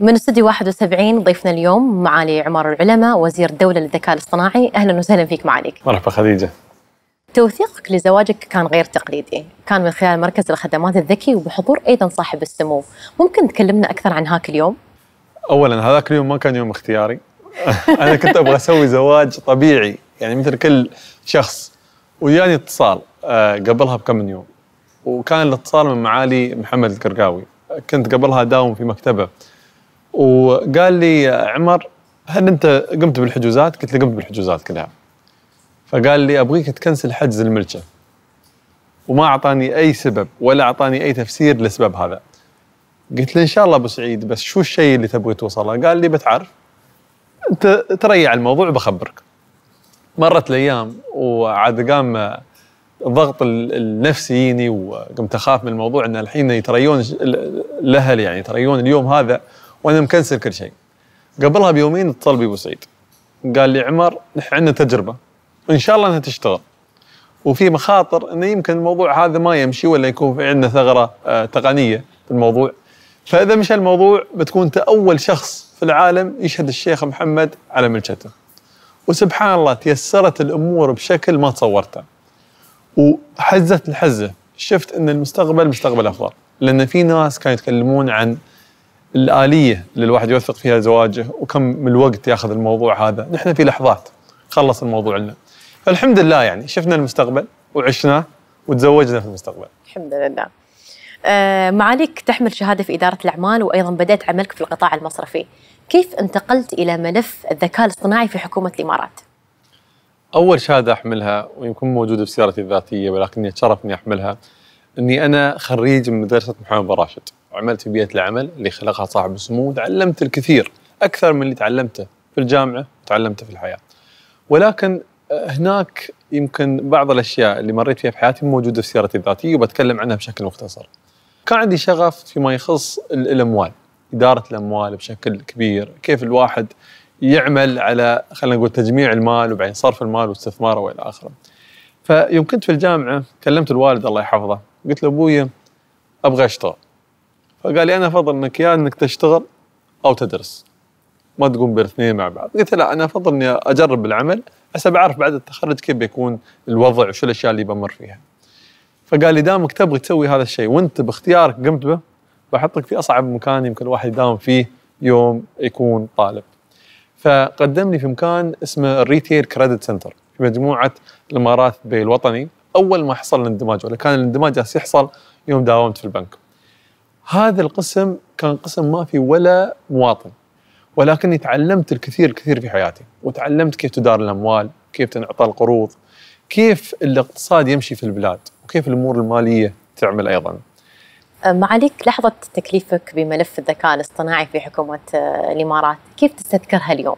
من استديو 71 ضيفنا اليوم معالي عمار العلماء وزير الدولة للذكاء الاصطناعي أهلا وسهلا فيك معاليك مرحبا خديجة توثيقك لزواجك كان غير تقليدي كان من خلال مركز الخدمات الذكي وبحضور أيضا صاحب السمو ممكن تكلمنا أكثر عن هاك اليوم؟ أولا هذاك اليوم ما كان يوم اختياري أنا كنت أبغى أسوي زواج طبيعي يعني مثل كل شخص وياني اتصال آه، قبلها بكم من يوم وكان الاتصال من معالي محمد القرقاوي كنت قبلها داوم في مكتبه وقال لي عمر هل انت قمت بالحجوزات؟ قلت له قمت بالحجوزات كلها. فقال لي ابغيك تكنسل حجز الملكه. وما اعطاني اي سبب ولا اعطاني اي تفسير للسبب هذا. قلت له ان شاء الله ابو سعيد بس شو الشيء اللي تبغي توصله؟ قال لي بتعرف انت تريع الموضوع بخبرك. مرت الايام وعاد قام الضغط النفسي يجيني وقمت اخاف من الموضوع ان الحين يتريون الاهل يعني يتريون اليوم هذا وانا مكنسل كل شيء قبلها بيومين اتصل بي ابو سعيد قال لي عمر نحن عندنا تجربه ان شاء الله انها تشتغل وفي مخاطر انه يمكن الموضوع هذا ما يمشي ولا يكون في عندنا ثغره آه، تقنيه في الموضوع فاذا مشى الموضوع بتكون انت اول شخص في العالم يشهد الشيخ محمد على ملكته وسبحان الله تيسرت الامور بشكل ما تصورته وحزت الحزه شفت ان المستقبل مستقبل افضل لان في ناس كانوا يتكلمون عن الآلية اللي الواحد يوثق فيها زواجه وكم من الوقت ياخذ الموضوع هذا نحن في لحظات خلص الموضوع لنا فالحمد لله يعني شفنا المستقبل وعشناه وتزوجنا في المستقبل الحمد لله آه، معاليك تحمل شهادة في إدارة الأعمال وأيضا بدأت عملك في القطاع المصرفي كيف انتقلت إلى ملف الذكاء الاصطناعي في حكومة الإمارات؟ أول شهادة أحملها ويمكن موجودة في سيرتي الذاتية ولكني اني أحملها أني أنا خريج من مدرسة محمد بن راشد وعملت في بيئه العمل اللي خلقها صاحب السمو وتعلمت الكثير اكثر من اللي تعلمته في الجامعه وتعلمته في الحياه. ولكن آه، هناك يمكن بعض الاشياء اللي مريت فيها في حياتي موجوده في سيرتي الذاتيه وبتكلم عنها بشكل مختصر. كان عندي شغف فيما يخص الاموال، اداره الاموال بشكل كبير، كيف الواحد يعمل على خلينا نقول تجميع المال وبعدين صرف المال واستثماره والى اخره. فيوم كنت في الجامعه كلمت الوالد الله يحفظه، قلت له ابوي ابغى اشتغل. فقال لي انا افضل انك يا انك تشتغل او تدرس ما تقوم بالاثنين مع بعض قلت لا انا افضل اني اجرب العمل حسب اعرف بعد التخرج كيف بيكون الوضع وشو الاشياء اللي بمر فيها فقال لي دامك تبغي تسوي هذا الشيء وانت باختيارك قمت به بحطك في اصعب مكان يمكن الواحد يداوم فيه يوم يكون طالب فقدمني في مكان اسمه الريتيل كريدت سنتر في مجموعه الامارات بالوطني اول ما حصل الاندماج ولا كان الاندماج يحصل يوم داومت في البنك هذا القسم كان قسم ما في ولا مواطن ولكني تعلمت الكثير الكثير في حياتي وتعلمت كيف تدار الاموال كيف تنعطى القروض كيف الاقتصاد يمشي في البلاد وكيف الامور الماليه تعمل ايضا أه، معاليك لحظة تكليفك بملف الذكاء الاصطناعي في حكومة أه، الإمارات كيف تستذكرها اليوم؟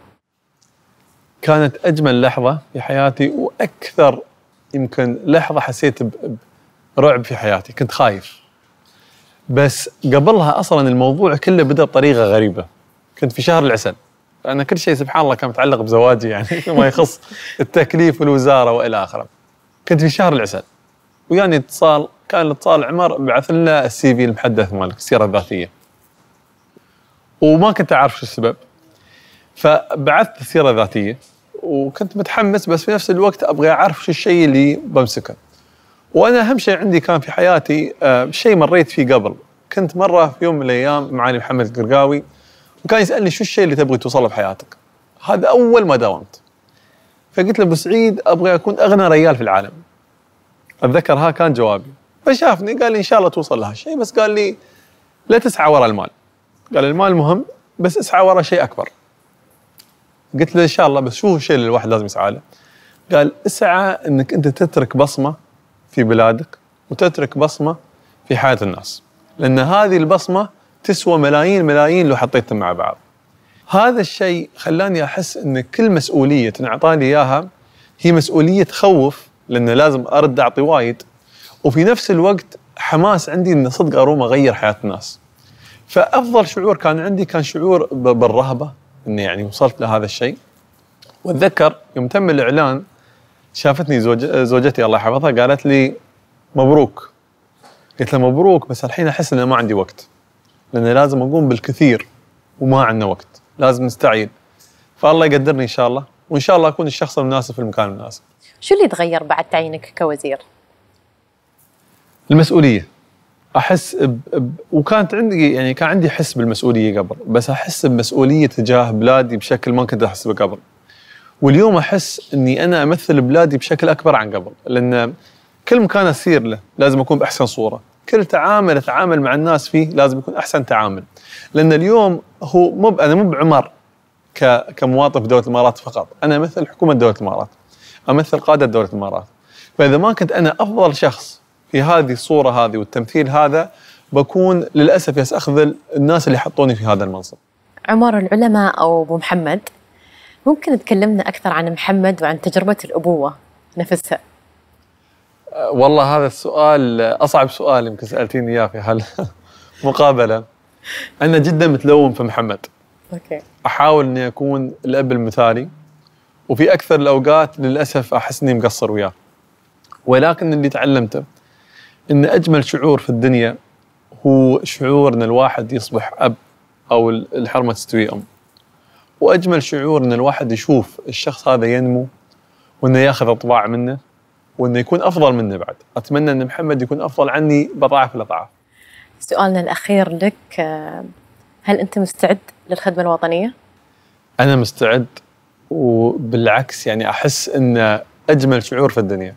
كانت أجمل لحظة في حياتي وأكثر يمكن لحظة حسيت برعب في حياتي كنت خايف بس قبلها اصلا الموضوع كله بدا بطريقه غريبه كنت في شهر العسل انا كل شيء سبحان الله كان متعلق بزواجي يعني ما يخص التكليف والوزاره والى اخره كنت في شهر العسل وياني اتصال كان الاتصال عمر بعث لنا السي في المحدث مالك السيره الذاتيه وما كنت اعرف شو السبب فبعثت السيره الذاتيه وكنت متحمس بس في نفس الوقت ابغى اعرف شو الشيء اللي بمسكه وانا اهم شيء عندي كان في حياتي آه، شيء مريت فيه قبل كنت مره في يوم من الايام معالي محمد القرقاوي وكان يسالني شو الشيء اللي تبغي توصله بحياتك هذا اول ما داومت فقلت له ابو سعيد ابغى اكون اغنى ريال في العالم اتذكر ها كان جوابي فشافني قال لي ان شاء الله توصل لهالشيء بس قال لي لا تسعى وراء المال قال المال مهم بس اسعى وراء شيء اكبر قلت له ان شاء الله بس شو هو الشيء اللي الواحد لازم يسعى له قال اسعى انك انت تترك بصمه في بلادك وتترك بصمة في حياة الناس لأن هذه البصمة تسوى ملايين ملايين لو حطيتهم مع بعض هذا الشيء خلاني أحس أن كل مسؤولية لي إياها هي مسؤولية تخوف لأن لازم أرد أعطي وايد وفي نفس الوقت حماس عندي أن صدق أروم أغير حياة الناس فأفضل شعور كان عندي كان شعور بالرهبة أني يعني وصلت لهذا الشيء وأتذكر يوم تم الإعلان شافتني زوج... زوجتي الله يحفظها قالت لي مبروك قلت لها مبروك بس الحين احس انه ما عندي وقت لان لازم اقوم بالكثير وما عندنا وقت لازم نستعين فالله يقدرني ان شاء الله وان شاء الله اكون الشخص المناسب في المكان المناسب شو اللي تغير بعد تعيينك كوزير المسؤوليه احس ب... ب... وكانت عندي يعني كان عندي حس بالمسؤوليه قبل بس احس بمسؤوليه تجاه بلادي بشكل ما كنت احس به قبل واليوم احس اني انا امثل بلادي بشكل اكبر عن قبل لان كل مكان اسير له لازم اكون باحسن صوره كل تعامل اتعامل مع الناس فيه لازم يكون احسن تعامل لان اليوم هو مو انا مو بعمر كمواطن في دوله الامارات فقط انا امثل حكومه دوله الامارات امثل قاده دوله الامارات فاذا ما كنت انا افضل شخص في هذه الصوره هذه والتمثيل هذا بكون للاسف يستخذل الناس اللي حطوني في هذا المنصب عمر العلماء او ابو محمد ممكن تكلمنا أكثر عن محمد وعن تجربة الأبوة نفسها أه، والله هذا السؤال أصعب سؤال يمكن سألتيني إياه في هالمقابلة أنا جدا متلون في محمد أوكي. أحاول أني أكون الأب المثالي وفي أكثر الأوقات للأسف أحس أني مقصر وياه ولكن اللي تعلمته أن أجمل شعور في الدنيا هو شعور أن الواحد يصبح أب أو الحرمة تستوي أم واجمل شعور ان الواحد يشوف الشخص هذا ينمو وانه ياخذ اطباع منه وانه يكون افضل منه بعد، اتمنى ان محمد يكون افضل عني بضعف الاضعاف. سؤالنا الاخير لك آه، هل انت مستعد للخدمه الوطنيه؟ انا مستعد وبالعكس يعني احس ان اجمل شعور في الدنيا.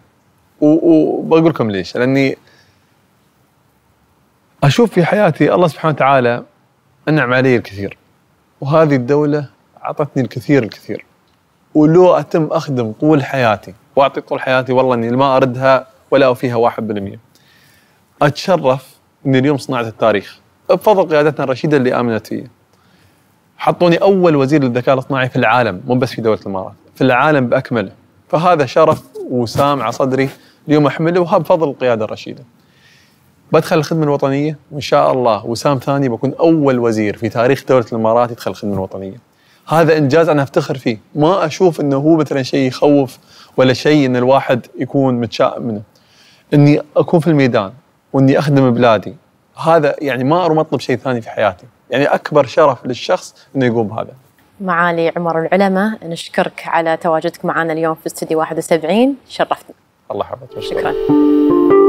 وبقول لكم ليش؟ لاني اشوف في حياتي الله سبحانه وتعالى انعم علي الكثير. وهذه الدولة اعطتني الكثير الكثير ولو اتم اخدم طول حياتي واعطي طول حياتي والله اني ما اردها ولا فيها 1% اتشرف اني اليوم صنعت التاريخ بفضل قيادتنا الرشيده اللي امنت فيه حطوني اول وزير للذكاء الاصطناعي في العالم مو بس في دوله الامارات في العالم باكمله فهذا شرف وسام على صدري اليوم احمله وهذا بفضل القياده الرشيده بدخل الخدمه الوطنيه وان شاء الله وسام ثاني بكون اول وزير في تاريخ دوله الامارات يدخل الخدمه الوطنيه هذا انجاز انا افتخر فيه ما اشوف انه هو مثلا شيء يخوف ولا شيء ان الواحد يكون متشائم منه اني اكون في الميدان واني اخدم بلادي هذا يعني ما ارمط اطلب شيء ثاني في حياتي يعني اكبر شرف للشخص انه يقوم بهذا معالي عمر العلماء نشكرك على تواجدك معنا اليوم في استوديو 71 شرفتنا الله يحفظك شكرا, شكرا.